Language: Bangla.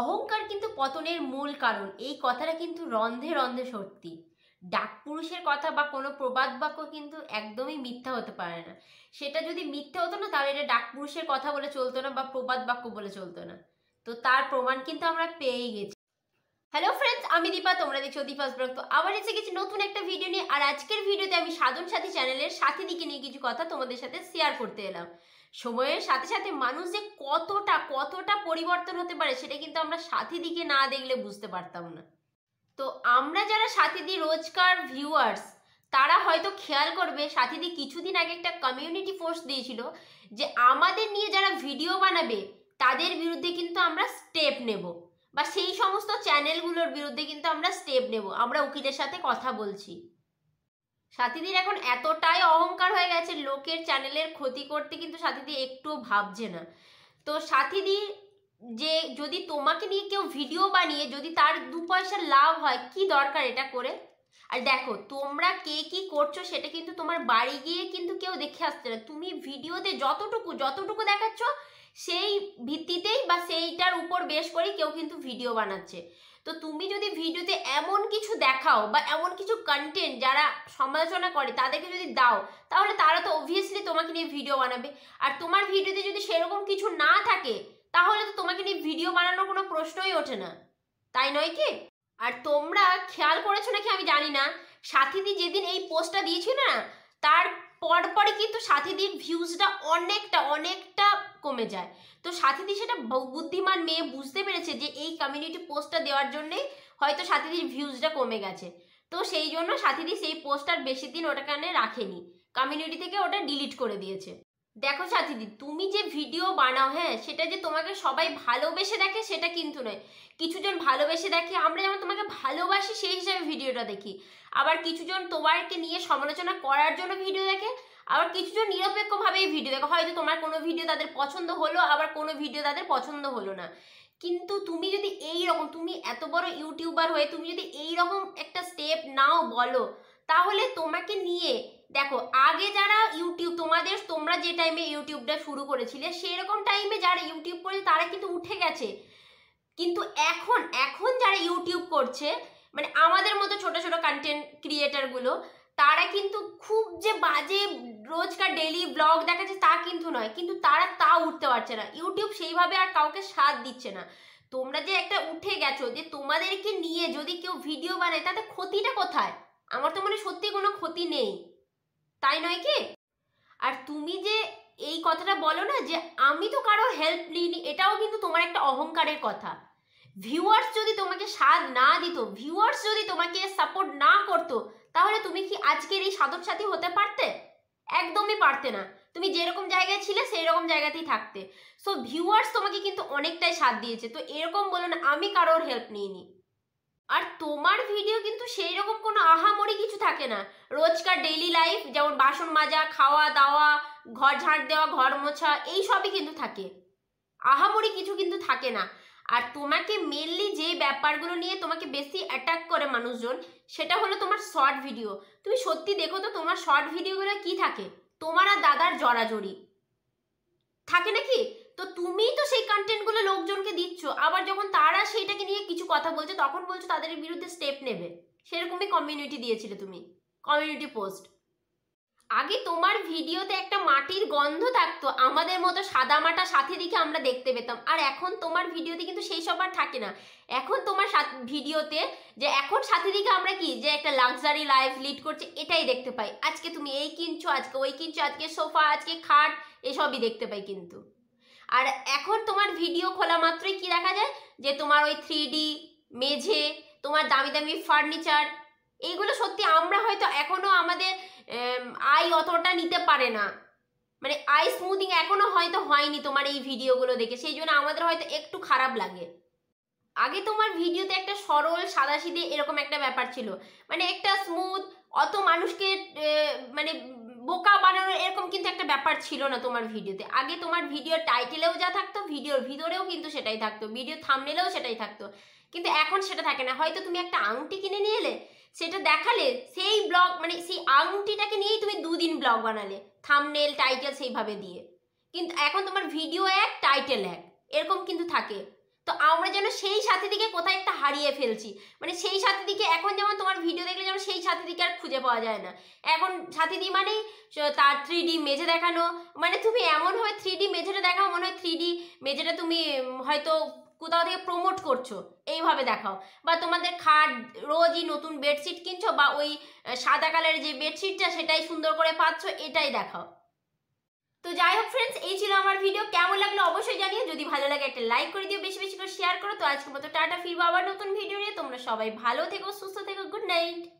অহংকার কিন্তু পতনের মূল কারণ এই কথাটা কিন্তু রন্ধে রন্ধে সত্যি ডাকপুরুষের কথা বা কোনো প্রবাদ বাক্য কিন্তু একদমই মিথ্যা হতে পারে না সেটা যদি মিথ্যা হতো না তাহলে এটা ডাকপুরুষের কথা বলে চলতো না বা প্রবাদ বাক্য বলে চলতো না তো তার প্রমাণ কিন্তু আমরা পেয়েই গেছি হ্যালো ফ্রেন্ডস আমি দীপা তোমরা দেখছো দীপাস ব্লগ তো আবার এসে গেছি নতুন একটা ভিডিও নিয়ে আর আজকের ভিডিওতে আমি সাধন সাথী চ্যানেলের সাথী দিকে নিয়ে কিছু কথা তোমাদের সাথে শেয়ার করতে এলাম সময়ের সাথে সাথে মানুষ যে কতটা কতটা পরিবর্তন হতে পারে সেটা কিন্তু আমরা সাথী দিকে না দেখলে বুঝতে পারতাম না তো আমরা যারা সাথীদি রোজকার ভিউয়ার্স তারা হয়তো খেয়াল করবে সাথীদি কিছুদিন আগে একটা কমিউনিটি পোস্ট দিয়েছিল যে আমাদের নিয়ে যারা ভিডিও বানাবে তাদের বিরুদ্ধে কিন্তু আমরা স্টেপ নেব বা সেই সমস্ত চ্যানেলগুলোর বিরুদ্ধে কিন্তু আমরা স্টেপ নেব আমরা উকিলের সাথে কথা বলছি সাথীদের এখন এতটাই অহংকার হয়ে গেছে লোকের চ্যানেলের ক্ষতি করতে কিন্তু সাথীদি একটু ভাবছে না তো সাথীদি যে যদি তোমাকে নিয়ে কেউ ভিডিও বানিয়ে যদি তার দু পয়সা লাভ হয় কি দরকার এটা করে আর দেখো তোমরা কে কি করছো সেটা কিন্তু তোমার বাড়ি গিয়ে কিন্তু কেউ দেখে আসছে না তুমি ভিডিওতে যতটুকু যতটুকু দেখাচ্ছ সেই ভিত্তিতেই বা সেইটার উপর বেশ করে কেউ কিন্তু ভিডিও বানাচ্ছে তো তুমি যদি ভিডিওতে এমন কিছু দেখাও বা এমন কিছু কন্টেন্ট যারা সমালোচনা করে তাদেরকে যদি দাও তাহলে তারা তো অবভিয়াসলি তোমাকে নিয়ে ভিডিও বানাবে আর তোমার ভিডিওতে যদি সেরকম কিছু না থাকে তাহলে তো তোমাকে নিয়ে ভিডিও বানানোর কোনো প্রশ্নই ওঠে না তাই নয় কি আর তোমরা খেয়াল করেছো নাকি আমি জানি না সাথীদি যেদিন এই পোস্টটা দিয়েছি না তার পরপরই কিন্তু সাথীদির ভিউজটা অনেকটা অনেকটা কমে যায় তো সাথীদি সেটা বুদ্ধিমান মেয়ে বুঝতে পেরেছে যে এই কমিউনিটি পোস্টটা দেওয়ার জন্যে হয়তো সাথীদির ভিউজটা কমে গেছে তো সেই জন্য সাথীদি সেই পোস্টটার বেশি দিন ওটা কানে রাখেনি কমিউনিটি থেকে ওটা ডিলিট করে দিয়েছে দেখো সাথীদি তুমি যে ভিডিও বানাও হ্যাঁ সেটা যে তোমাকে সবাই ভালোবেসে দেখে সেটা কিন্তু নয় কিছুজন ভালোবেসে দেখে আমরা যেমন তোমাকে ভালোবাসি সেই হিসাবে ভিডিওটা দেখি আবার কিছুজন তোমারকে নিয়ে সমালোচনা করার জন্য ভিডিও দেখে আবার কিছুজন নিরপেক্ষভাবে এই ভিডিও দেখো হয়তো তোমার কোনো ভিডিও তাদের পছন্দ হলো আবার কোনো ভিডিও তাদের পছন্দ হলো না কিন্তু তুমি যদি এই রকম তুমি এত বড় ইউটিউবার হয়ে তুমি যদি এই রকম একটা স্টেপ নাও বলো তাহলে তোমাকে নিয়ে দেখো আগে যারা ইউটিউব তোমাদের তোমরা যে টাইমে ইউটিউবটা শুরু করেছিলে সেরকম টাইমে যারা ইউটিউব করেছে তারা কিন্তু উঠে গেছে কিন্তু এখন এখন যারা ইউটিউব করছে মানে আমাদের মতো ছোট ছোট কন্টেন্ট ক্রিয়েটারগুলো তারা কিন্তু খুব যে বাজে রোজকার ডেলি ব্লগ দেখাচ্ছে তা কিন্তু নয় কিন্তু তারা তা উঠতে পারছে না ইউটিউব সেইভাবে আর কাউকে সাথ দিচ্ছে না তোমরা যে একটা উঠে গেছো যে তোমাদেরকে নিয়ে যদি কেউ ভিডিও বানায় তাতে ক্ষতিটা কোথায় আমার তো মনে সত্যি কোনো ক্ষতি নেই তাই নয় কি আর তুমি যে এই কথাটা বলো না যে আমি তো কারো হেল্প নিইনি এটাও কিন্তু তোমার একটা অহংকারের কথা ভিউয়ার্স যদি তোমাকে সাথ না দিত ভিউয়ার্স যদি তোমাকে সাপোর্ট না করতো তাহলে তুমি কি আজকের এই সাধক সাথী হতে পারতে একদমই পারতে না তুমি যেরকম জায়গায় ছিলে সেই রকম জায়গাতেই থাকতে সো ভিউয়ার্স তোমাকে কিন্তু অনেকটাই সাথ দিয়েছে তো এরকম বলো না আমি কারোর হেল্প নিইনি আর তোমার ভিডিও কিন্তু সেই রকম কোনো আহামরি কিছু থাকে না রোজকার ডেইলি লাইফ যেমন বাসন মাজা খাওয়া দাওয়া ঘর ঝাঁট দেওয়া ঘর মোছা এই সবই কিন্তু থাকে আহামরি কিছু কিন্তু থাকে না আর তোমাকে মেনলি যেই ব্যাপারগুলো নিয়ে তোমাকে বেশি অ্যাটাক করে মানুষজন সেটা হলো তোমার শর্ট ভিডিও তুমি সত্যি দেখো তো তোমার শর্ট ভিডিওগুলো কি থাকে তোমার আর দাদার জড়াজড়ি থাকে নাকি তো তুমি তো সেই কন্টেন্টগুলো লোকজনকে দিচ্ছ আবার যখন তারা সেইটাকে নিয়ে কিছু কথা বলছে তখন বলছো তাদের বিরুদ্ধে স্টেপ নেবে সেরকমই কমিউনিটি দিয়েছিলে তুমি কমিউনিটি পোস্ট আগে তোমার ভিডিওতে একটা মাটির গন্ধ থাকতো আমাদের মতো সাদা মাটা সাথে দিকে আমরা দেখতে পেতাম আর এখন তোমার ভিডিওতে কিন্তু সেই সব আর থাকে না এখন তোমার ভিডিওতে যে এখন সাথে দিকে আমরা কি যে একটা লাক্সারি লাইফ লিড করছে এটাই দেখতে পাই আজকে তুমি এই কিনছো আজকে ওই কিনছো আজকে সোফা আজকে খাট এসবই দেখতে পাই কিন্তু আর এখন তোমার ভিডিও খোলা মাত্রই কি দেখা যায় যে তোমার ওই থ্রি মেঝে তোমার দামি দামি ফার্নিচার এইগুলো সত্যি আমরা হয়তো এখনও আমাদের আই অতটা নিতে পারে না মানে আই স্মুদিং এখনও হয়তো হয়নি তোমার এই ভিডিওগুলো দেখে সেই জন্য আমাদের হয়তো একটু খারাপ লাগে আগে তোমার ভিডিওতে একটা সরল সাদাসিধে এরকম একটা ব্যাপার ছিল মানে একটা স্মুথ অত মানুষকে মানে বোকা বানানোর এরকম কিন্তু একটা ব্যাপার ছিল না তোমার ভিডিওতে আগে তোমার ভিডিওর টাইটেলেও যা থাকতো ভিডিওর ভিতরেও কিন্তু সেটাই থাকতো ভিডিও থামনেলেও সেটাই থাকতো কিন্তু এখন সেটা থাকে না হয়তো তুমি একটা আংটি কিনে নিয়ে এলে সেটা দেখালে সেই ব্লগ মানে সেই আংটিটাকে নিয়েই তুমি দুদিন ব্লগ বানালে থামনেল টাইটেল সেইভাবে দিয়ে কিন্তু এখন তোমার ভিডিও এক টাইটেল এক এরকম কিন্তু থাকে তো আমরা যেন সেই সাথে দিকে কোথায় একটা হারিয়ে ফেলছি মানে সেই সাথে দিকে এখন যেমন তোমার ভিডিও দেখলে সাথীদিকে আর খুঁজে পাওয়া যায় না এখন সাথীদি মানেই তার থ্রি ডি মেঝে দেখানো মানে তুমি এমন হয় থ্রি ডি মেঝেটা দেখাও মনে হয় থ্রি ডি মেঝেটা তুমি হয়তো কোথাও থেকে প্রমোট করছো এইভাবে দেখাও বা তোমাদের খাট রোজই নতুন বেডশিট কিনছো বা ওই সাদা কালারের যে বেডশিটটা সেটাই সুন্দর করে পাচ্ছ এটাই দেখাও তো যাই হোক ফ্রেন্ডস এই ছিল আমার ভিডিও কেমন লাগলো অবশ্যই জানিয়ে যদি ভালো লাগে একটা লাইক করে দিও বেশি বেশি করে শেয়ার করো তো আজকের মতো টাটা ফিরবো আবার নতুন ভিডিও নিয়ে তোমরা সবাই ভালো থেকো সুস্থ থেকো গুড নাইট